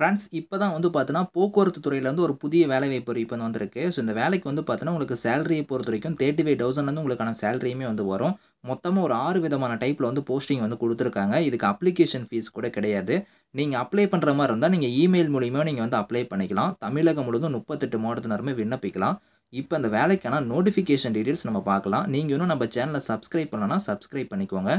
friends இப்போ தான் வந்து பார்த்தோன்னா போக்குவரத்து துறையில் வந்து ஒரு புதிய வேலை வாய்ப்பு இப்போ வந்திருக்கு ஸோ இந்த வேலைக்கு வந்து பார்த்தீங்கன்னா உங்களுக்கு சேலரியை பொறுத்த வரைக்கும் தேர்ட்டி ஃபைவ் தௌசண்ட்லேருந்து உங்களுக்கான சேலரியுமே வந்து வரும் மொத்தமாக ஒரு ஆறு விதமான டைப்பில் வந்து போஸ்டிங் வந்து கொடுத்துருக்காங்க இதுக்கு அப்ளிகேஷன் ஃபீஸ் கூட கிடையாது நீங்கள் அப்ளை பண்ணுற மாதிரி இருந்தால் நீங்கள் இமெயில் மூலியமாக நீங்கள் வந்து அப்ளை பண்ணிக்கலாம் தமிழகம் முழுவதும் முப்பத்தெட்டு மாவட்டத்தினருமே விண்ணப்பிக்கலாம் இப்போ அந்த வேலைக்கான நோட்டிஃபிகேஷன் டீட்டெயில்ஸ் நம்ம பார்க்கலாம் நீங்கள் இன்னும் நம்ம சேனலை சப்ஸ்கிரைப் பண்ணலன்னா சப்ஸ்கிரைப் பண்ணிக்கோங்க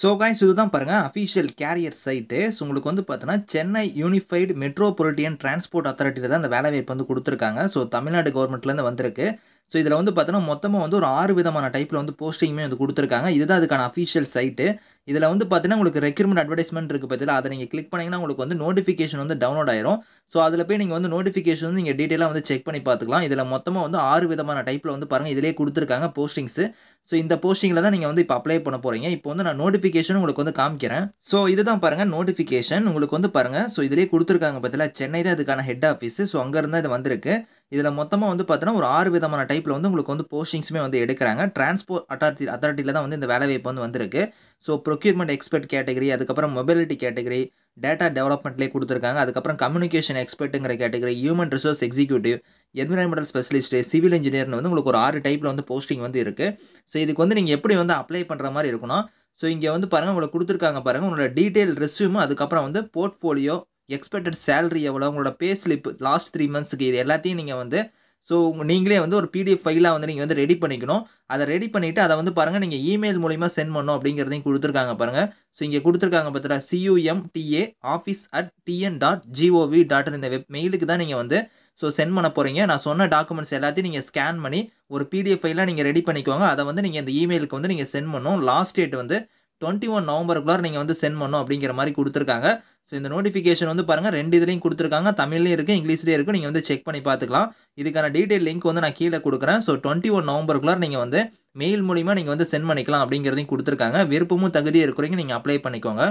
ஸோ கைஸ் இதுதான் பாருங்கள் அஃபீஷியல் கேரியர் சைட்டு ஸோ உங்களுக்கு வந்து பார்த்தோன்னா சென்னை யூனிஃபைடு மெட்ரோபாலிட்டியன் டிரான்ஸ்போர்ட் அத்தாரிட்டியில் தான் அந்த வேலைவாய்ப்பு வந்து கொடுத்துருக்காங்க ஸோ தமிழ்நாடு கவர்மெண்ட்லேருந்து வந்திருக்கு ஸோ இதில் வந்து பார்த்தோன்னா மொத்தமாக வந்து ஒரு ஆறு விதமான டைப்பில் வந்து போஸ்டிங்குமே வந்து கொடுத்துருக்காங்க இதுதான் அதுக்கான அஃபீஷியல் சைட்டு இதில் வந்து பார்த்தீங்கன்னா உங்களுக்கு ரெக்யூர்மெண்ட் அட்வர்டைஸ்மெண்ட் இருக்குது பார்த்தீங்களா அதை நீங்கள் கிளிக் பண்ணிங்கன்னா உங்களுக்கு வந்து நோட்டிஃபிகேஷன் வந்து டவுன்லோட் ஆயிரும் ஸோ அதில் போய் நீங்கள் வந்து நோட்டிஃபிகேஷன் வந்து நீங்கள் டீட்டெயிலாக வந்து செக் பண்ணி பார்த்துக்கலாம் இதில் மொத்தமாக வந்து ஆறு விதமான டைப்பில் வந்து பாருங்கள் இதிலே கொடுத்துருக்காங்க போஸ்டிங்ஸு ஸோ இந்த போஸ்டிங்கில் தான் நீங்கள் வந்து இப்போ அப்ளை பண்ண போகிறீங்க இப்போ வந்து நான் நோட்டிஃபிகேஷன் உங்களுக்கு வந்து காமிக்கிறேன் ஸோ இதுதான் பாருங்கள் நோட்டிஃபிகேஷன் உங்களுக்கு வந்து பாருங்கள் ஸோ இதிலே கொடுத்துருக்காங்க பார்த்தீங்க சென்னை தான் இதுக்கான ஹெட் ஆஃபீஸ் ஸோ அங்கேருந்து இது வந்திருக்கு இதில் மொத்தமாக வந்து பார்த்தீங்கன்னா ஒரு ஆறு விதமான டைப்பில் வந்து உங்களுக்கு வந்து போஸ்டிங்ஸுமே வந்து எடுக்கிறாங்க டிரான்ஸ்போர்ட் அத்தாரிட்டி அத்தாரிட்டியில் தான் வந்து இந்த வேலைவாய்ப்பு வந்து வந்திருக்கு ஸோ ப்ரொக்யூர்மெண்ட் எக்ஸ்பர்ட் கேட்டகரி அதுக்கப்புறம் மொபிலிட்டி கேட்டகரி டேட்டா டெவலப்மெண்ட்லேயே கொடுத்துருக்காங்க அதுக்கப்புறம் கம்யூனிகேஷன் எக்ஸ்பர்ட்டுங்கிற category human resource executive environmental specialist civil இன்ஜினியர்னு வந்து உங்களுக்கு ஒரு ஆறு டைப்பில் வந்து போஸ்டிங் வந்து இருக்குது ஸோ இதுக்கு வந்து நீங்கள் எப்படி வந்து அப்ளை பண்ணுற மாதிரி இருக்கணும் ஸோ இங்கே வந்து பாருங்கள் உங்களை கொடுத்துருக்காங்க பாருங்கள் உங்களோட டீட்டெயில் ரெஸ்யூம் அதுக்கப்புறம் வந்து போர்ட்ஃபோலியோ எக்ஸ்பெக்டட் சேலரி எவ்வளோ உங்களோட பே ஸ்லிப் லாஸ்ட் த்ரீ மந்த்ஸுக்கு இது எல்லாத்தையும் நீங்கள் வந்து ஸோ நீங்களே வந்து ஒரு பிடிஎஃப் ஃபைலாக வந்து நீங்கள் வந்து ரெடி பண்ணிக்கணும் அதை ரெடி பண்ணிவிட்டு அதை வந்து பாருங்கள் நீங்கள் இமெயில் மூலிமா சென்ட் பண்ணணும் அப்படிங்கிறதையும் கொடுத்துருக்காங்க பாருங்கள் ஸோ இங்கே கொடுத்துருக்காங்க பார்த்தீங்கன்னா CUMTA office at TN dot gov dot இந்த வெப் மெயிலுக்கு தான் நீங்கள் வந்து ஸோ சென்ட் பண்ண போகிறீங்க நான் சொன்ன டாக்குமெண்ட்ஸ் எல்லாத்தையும் நீங்கள் ஸ்கேன் பண்ணி ஒரு பிடிஎஃப் ஃபைலாக நீங்கள் ரெடி பண்ணிக்கோங்க அதை வந்து நீங்கள் இந்த இமெயிலுக்கு வந்து நீங்கள் சென்ட் பண்ணணும் லாஸ்ட் டேட் வந்து டுவெண்ட்டி ஒன் நவம்பருக்குள்ளார் நீங்கள் வந்து சென்ட் பண்ணணும் அப்படிங்கிற மாதிரி கொடுத்துருக்காங்க ஸோ இந்த நோட்டிஃபிகேஷன் வந்து பாருங்கள் ரெண்டு இதுலேயும் கொடுத்துருக்காங்க தமிழ்லேயும் இருக்குது இங்கிலீஷ்லேயும் இருக்குது நீங்கள் வந்து செக் பண்ணி பார்த்துக்கலாம் இதுக்கான டீட்டெயில் லிங்க் வந்து நான் கீழே கொடுக்குறேன் ஸோ டுவெண்ட்டி ஒன் நவம்பருக்குள்ளார நீங்கள் வந்து மெயில் மூலிமா நீங்கள் வந்து சென்ட் பண்ணிக்கலாம் அப்படிங்கிறதையும் கொடுத்துருக்காங்க விருப்பமும் தகுதியும் இருக்கிறீங்க நீங்கள் அப்ளை பண்ணிக்கோங்க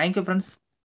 தேங்க்யூ ஃப்ரெண்ட்ஸ்